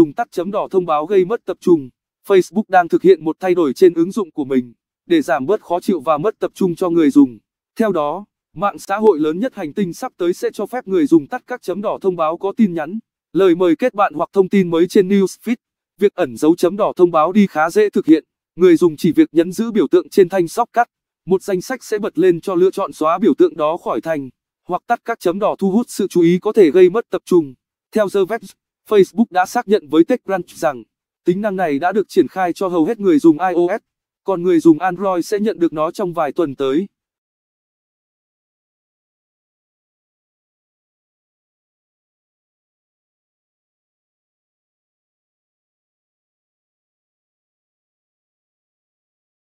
Tùng tắt chấm đỏ thông báo gây mất tập trung. Facebook đang thực hiện một thay đổi trên ứng dụng của mình để giảm bớt khó chịu và mất tập trung cho người dùng. Theo đó, mạng xã hội lớn nhất hành tinh sắp tới sẽ cho phép người dùng tắt các chấm đỏ thông báo có tin nhắn, lời mời kết bạn hoặc thông tin mới trên newsfeed. Việc ẩn dấu chấm đỏ thông báo đi khá dễ thực hiện. Người dùng chỉ việc nhấn giữ biểu tượng trên thanh sóc cắt, một danh sách sẽ bật lên cho lựa chọn xóa biểu tượng đó khỏi thanh, hoặc tắt các chấm đỏ thu hút sự chú ý có thể gây mất tập trung. Theo The Verge. Facebook đã xác nhận với TechCrunch rằng tính năng này đã được triển khai cho hầu hết người dùng iOS, còn người dùng Android sẽ nhận được nó trong vài tuần tới.